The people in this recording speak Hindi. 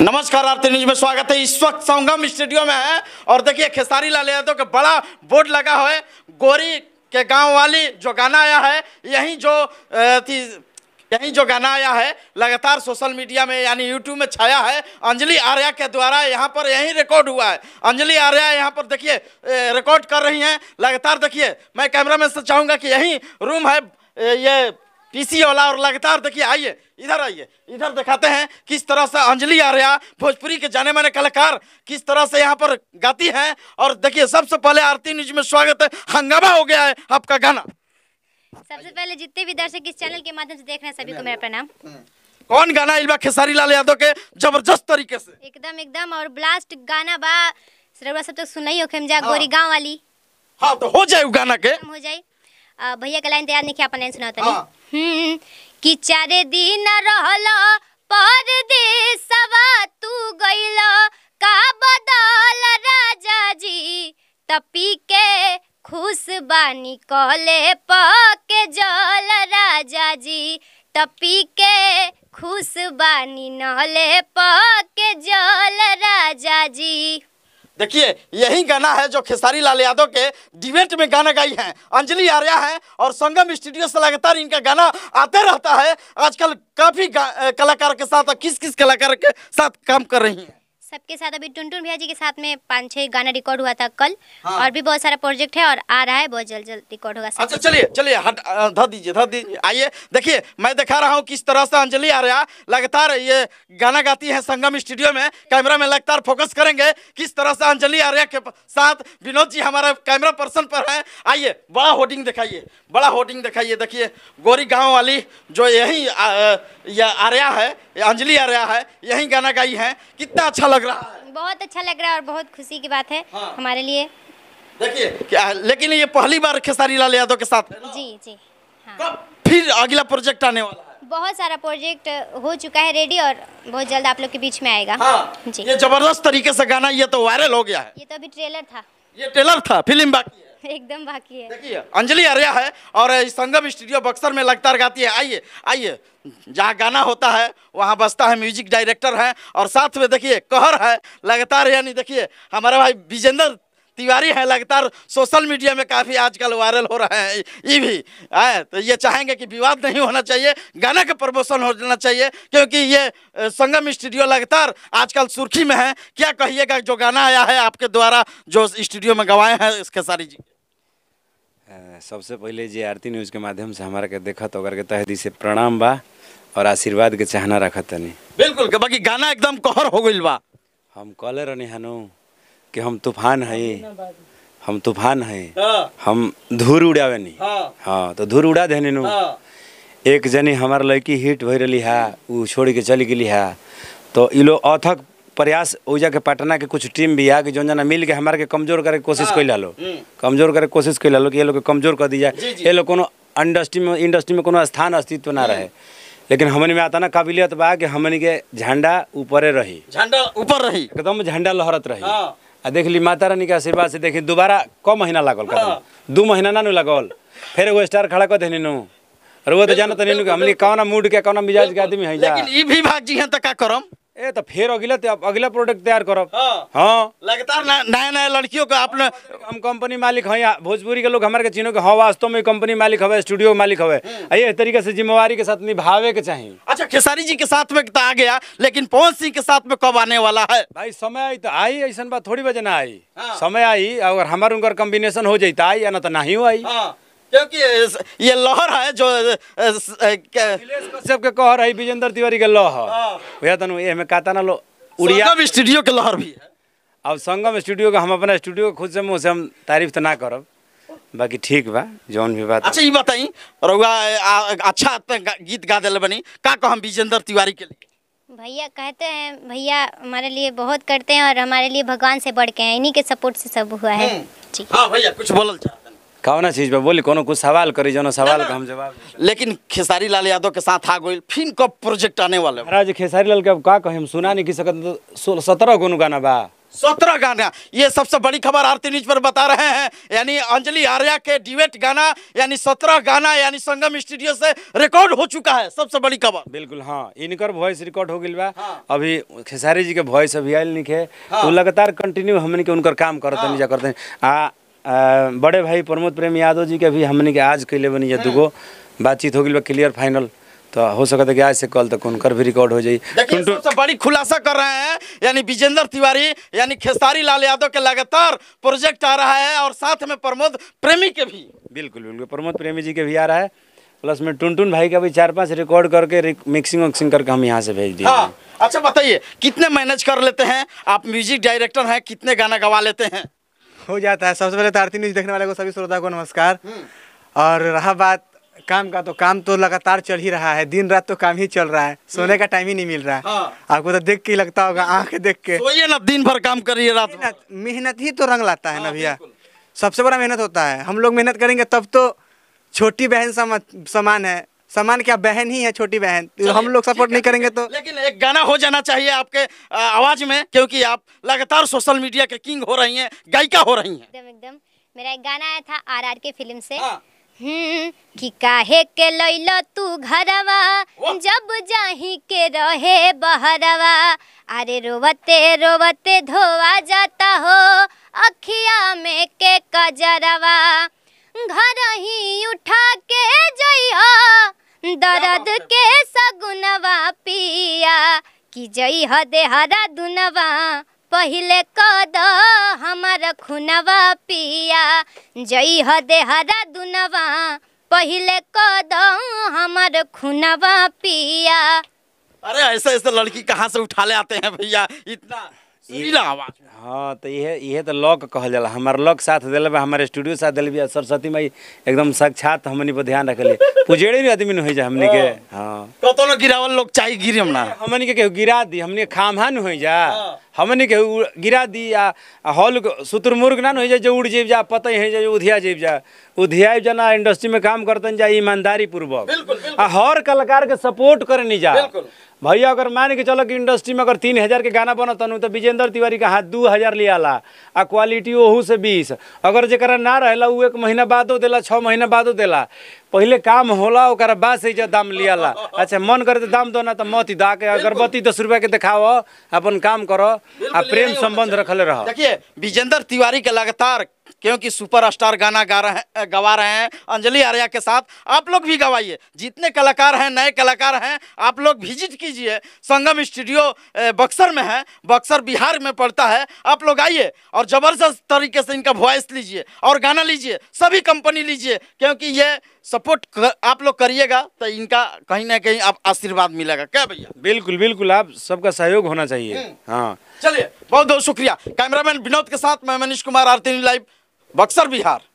नमस्कार आरती न्यूज में स्वागत है इस वक्त संगम स्टूडियो में है और देखिए खेसारी लाल यादव का बड़ा बोर्ड लगा है गोरी के गांव वाली जो गाना आया है यही जो थी यही जो गाना आया है लगातार सोशल मीडिया में यानी यूट्यूब में छाया है अंजलि आर्या के द्वारा यहाँ पर यही रिकॉर्ड हुआ है अंजलि आर्या यहाँ पर देखिए रिकॉर्ड कर रही हैं लगातार देखिए मैं कैमरा मैन से चाहूँगा कि यही रूम है ये पीसी वाला और लगातार देखिए आइए इधर आइए इधर दिखाते हैं किस तरह से अंजलि आर्या भोजपुरी के जाने माने कलाकार किस तरह से यहाँ पर गाती हैं और देखिए सबसे पहले आरती न्यूज में स्वागत है हंगामा हो गया है आपका गाना सबसे पहले जितने भी दर्शक इस चैनल के माध्यम से देख रहे हैं सभी को मेरा प्रणाम कौन गाना इलवा खेसारी लाल यादव के जबरदस्त तरीके से एकदम एकदम और ब्लास्ट गाना बा सब तो सुनाई हो खेमजा हाँ। गोरी गाँव वाली हाँ तो हो जाए गाना के हो जाए भैया का लाइन तैयार नहीं किया हम्म, कि चार दिन रहल परदेसवा तू गईल का बदल राजा जी तपी के खुश बानी कले पके जल राजा जी तपी के खुश बानी नले पके जल देखिए यही गाना है जो खेसारी लाल यादव के डिबेट में गाना गाई हैं अंजलि आर्या हैं और संगम स्टूडियो से लगातार इनका गाना आते रहता है आजकल काफ़ी कलाकार के साथ और किस किस कलाकार के साथ काम कर रही हैं सबके साथ अभी टुनटुन भैया जी के साथ में पाँच छह गाना रिकॉर्ड हुआ था कल हाँ। और भी बहुत सारा प्रोजेक्ट है और आ रहा है बहुत जल्द जल्द रिकॉर्ड होगा अच्छा चलिए चलिए धर दीजिए धर दीजिए आइए देखिए मैं दिखा रहा हूँ किस तरह से अंजलि आर्या लगातार ये गाना गाती है संगम स्टूडियो में कैमरा में लगातार फोकस करेंगे किस तरह से अंजलि आर्या के साथ विनोद जी हमारा कैमरा पर्सन पर है आइए बड़ा होर्डिंग दिखाइए बड़ा होर्डिंग दिखाइए देखिए गोरी गाँव वाली जो यही आर्या है अंजलि आ रहा है यही गाना गाई है कितना अच्छा लग रहा है बहुत अच्छा लग रहा है और बहुत खुशी की बात है हाँ। हमारे लिए देखिए क्या लेकिन ये पहली बार खेसारी लाल यादव के साथ जी जी हाँ। फिर अगला प्रोजेक्ट आने वाला है बहुत सारा प्रोजेक्ट हो चुका है रेडी और बहुत जल्द आप लोग के बीच में आएगा हाँ, जी ये जबरदस्त तरीके से गाना ये तो वायरल हो गया है ये तो अभी ट्रेलर था ये ट्रेलर था फिल्म बाकी एकदम बाकी है देखिए अंजलि आर्या है और संगम स्टूडियो बक्सर में लगातार गाती है आइए आइए जहाँ गाना होता है वहाँ बसता है म्यूजिक डायरेक्टर है और साथ में देखिए कहर है लगातार यानी देखिए हमारा भाई विजेंद्र तिवारी हैं लगातार सोशल मीडिया में काफ़ी आजकल वायरल हो रहे हैं ये भी है तो ये चाहेंगे कि विवाद नहीं होना चाहिए गाना का प्रमोशन हो जाना चाहिए क्योंकि ये संगम स्टूडियो लगातार आजकल सुर्खी में है क्या कहिएगा जो गाना आया है आपके द्वारा जो स्टूडियो में गवाए हैं इसके सारी जी सबसे पहले जी आरती न्यूज़ के माध्यम से हमारा के तो होकर के दी से प्रणाम बा और आशीर्वाद के चाहना रखा तनी बिल्कुल बाकी गाना एकदम कहर हो गई बा हम कॉलर रहनी हनू कि हम तूफान हैं हम तूफान हैं हाँ। हम धूर उड़ावे नहीं हाँ, हाँ तो धूर उड़ा देने नु हाँ। एक जनी हमार लड़की हिट हो रही है वो छोड़ के चली गई है तो ये लोग अथक प्रयास ओजा के पटना के कुछ टीम भी है कि जो जना मिल के हमारे के कमजोर करे कोशिश कर लो हम्म। कमजोर करे कोशिश कर लो कि ये लोग कमजोर कर दी जाए ये लोग कोनो इंडस्ट्री में इंडस्ट्री में कोनो स्थान अस्तित्व ना हम्म। रहे लेकिन हमने में आता ना काबिलियत बा कि हमने के झंडा ऊपर रही झंडा ऊपर रही एकदम झंडा लहरत रही देख ली माता रानी के आशीर्वाद से देखी दोबारा कम महीना लागल कदम दू महीना ना नु लागल फिर एगो स्टार खड़ा कर देनी नु और वो तो जानत नहीं हमने कौन मूड के कौन मिजाज के आदमी है लेकिन ई भी भाग जी हैं तो का करम ए तो फिर अगला अगला प्रोडक्ट तैयार करो हाँ, हाँ। लगातार नया नया लड़कियों का आपने हम कंपनी मालिक हैं भोजपुरी के लोग हमारे के चीनों के हाँ वास्तव में कंपनी मालिक हवे स्टूडियो मालिक हवे ये हम्म। तरीके से जिम्मेवारी के साथ निभावे के चाहिए अच्छा खेसारी जी के साथ में तो आ गया लेकिन पवन सिंह के साथ में कब आने वाला है भाई समय आई तो आई ऐसा बात थोड़ी वजह ना आई हाँ। समय आई अगर हमारे उनका कॉम्बिनेशन हो जाए तो आई या ना तो नहीं आई हाँ। क्योंकि ये लहर है जो सबके के कहर है विजेंद्र तिवारी के लहर हाँ। भैया तनु ये में कहता ना लो उड़िया स्टूडियो के लहर भी है अब संगम स्टूडियो का हम अपना स्टूडियो खुद से मुँह से हम तारीफ तो ना करब बाकी ठीक बा जौन भी बात अच्छा ये बताई रउआ अच्छा गीत गा दिल बनी का कहम विजेंद्र तिवारी के लिए भैया कहते हैं भैया हमारे लिए बहुत करते हैं और हमारे लिए भगवान से बढ़ के हैं इन्हीं के सपोर्ट से सब हुआ है ठीक हम्म। हाँ भैया कुछ बोलल चाहते कौन चीज पर बोली कोनो कुछ सवाल करी जो सवाल का हम जवाब लेकिन खेसारी लाल यादव के साथ आ गई फिर कब प्रोजेक्ट आने वाले महाराज खेसारी लाल के अब का कहे हम सुना नहीं कि सकत तो सत्रह कोनो गाना बा सत्रह गाना ये सबसे बड़ी खबर आरती न्यूज पर बता रहे हैं यानी अंजलि आर्या के डिबेट गाना यानी सत्रह गाना यानी संगम स्टूडियो से रिकॉर्ड हो चुका है सबसे बड़ी खबर बिल्कुल हाँ इनकर वॉइस रिकॉर्ड हो गई बा हाँ। अभी खेसारी जी के वॉइस अभी आये निके हाँ। वो तो लगातार कंटिन्यू हमने के उनकर काम करते हाँ। जा करते हैं आ बड़े भाई प्रमोद प्रेम यादव जी के भी हमने के आज कैले बनी हाँ। दूगो बातचीत हो गई क्लियर फाइनल तो हो सकता है कि आज से कल तक उनका भी रिकॉर्ड हो जाए सबसे बड़ी खुलासा कर रहे हैं यानी विजेंद्र तिवारी यानी खेसारी लाल यादव के लगातार प्रोजेक्ट आ रहा है और साथ में प्रमोद प्रेमी के भी बिल्कुल बिल्कुल प्रमोद प्रेमी जी के भी आ रहा है प्लस में टुनटुन भाई का भी चार पांच रिकॉर्ड करके मिक्सिंग विक्सिंग करके हम यहाँ से भेज दिए हाँ, अच्छा बताइए कितने मैनेज कर लेते हैं आप म्यूजिक डायरेक्टर हैं कितने गाना गवा लेते हैं हो जाता है सबसे पहले तो आरती न्यूज देखने वाले को सभी श्रोता को नमस्कार हम्म। और रहा बात काम का तो काम तो लगातार चल ही रहा है दिन रात तो काम ही चल रहा है हम्म। सोने का टाइम ही नहीं मिल रहा है हाँ। आपको तो देख के लगता होगा आंख देख के सोइए ना दिन भर काम करिए रात मेहनत, मेहनत ही तो रंग लाता है ना हाँ, भैया सबसे बड़ा मेहनत होता है हम लोग मेहनत करेंगे तब तो छोटी बहन समान है समान क्या बहन ही है छोटी बहन तो हम लोग सपोर्ट नहीं करेंगे तो लेकिन एक गाना हो जाना चाहिए आपके आवाज में क्योंकि आप लगातार सोशल मीडिया के किंग हो रही हैं गायिका हो रही हैं एकदम एकदम मेरा एक गाना आया था आर आर के फिल्म से हाँ। हम्म, कि काहे के लैलो तू घरवा जब जाही के रहे बहरवा अरे रोवते रोवते धोवा जाता हो अखिया में के कजरवा घर ही उठा के जइया दर्द के सगुनवा पिया कि जई हदे हरा दुनवा पहले कद हमार खुनवा पिया जई हदे हरा दुनवा पहले कद हमार खुनवा पिया अरे ऐसे ऐसे लड़की कहाँ से उठा ले आते हैं भैया इतना हाँ तो ये ये तो लॉक कहल जाला हमार लॉक साथ दिल हमारे स्टूडियो साथ दिल सरस्वती माई एकदम साक्षात हमनी पर ध्यान पुजेड़े भी आदमी हो जा के हाँ, हाँ। गिरावल लोग चाहे हमनी के केहू गिरा दी हमनी खामहान हो जा हाँ। हमनी गिरा दी आ हॉल शुतुरमुर्ग ना हो जा जो उड़ जेब जा पता उधिया जेब जा उधिया ना इंडस्ट्री में काम करते जा ईमानदारी पूर्वक आ हर कलाकार के सपोर्ट करनी जा भैया अगर मान के चलो कि इंडस्ट्री में अगर तीन हज़ार के गाना बनत तो विजेंद्र तिवारी का हाथ दू हज़ार लिया ला आ क्वालिटी ओहू से बीस अगर जरा ना रहला वो एक महीना बादो देला छः महीना बादो देला पहले काम होला ओकरा बाद से दाम लिया ला अच्छा मन करे तो दाम दो ना तो मत दा के अगरबत्ती दस रुपये के दिखाओ अपन काम करो आ प्रेम संबंध रखल रहो विजेंद्र तिवारी के लगातार क्योंकि सुपरस्टार गाना गा रहे हैं गवा रहे हैं अंजलि आर्या के साथ आप लोग भी गवाइए जितने कलाकार हैं नए कलाकार हैं आप लोग विजिट कीजिए संगम स्टूडियो बक्सर में है बक्सर बिहार में पड़ता है आप लोग आइए और ज़बरदस्त तरीके से इनका वॉइस लीजिए और गाना लीजिए सभी कंपनी लीजिए क्योंकि ये सपोर्ट कर, आप लोग करिएगा तो इनका कहीं ना कहीं आप आशीर्वाद मिलेगा क्या भैया बिल्कुल बिल्कुल आप सबका सहयोग होना चाहिए हम्म। हाँ चलिए बहुत बहुत शुक्रिया कैमरामैन विनोद के साथ मैं मनीष कुमार आरती लाइव बक्सर बिहार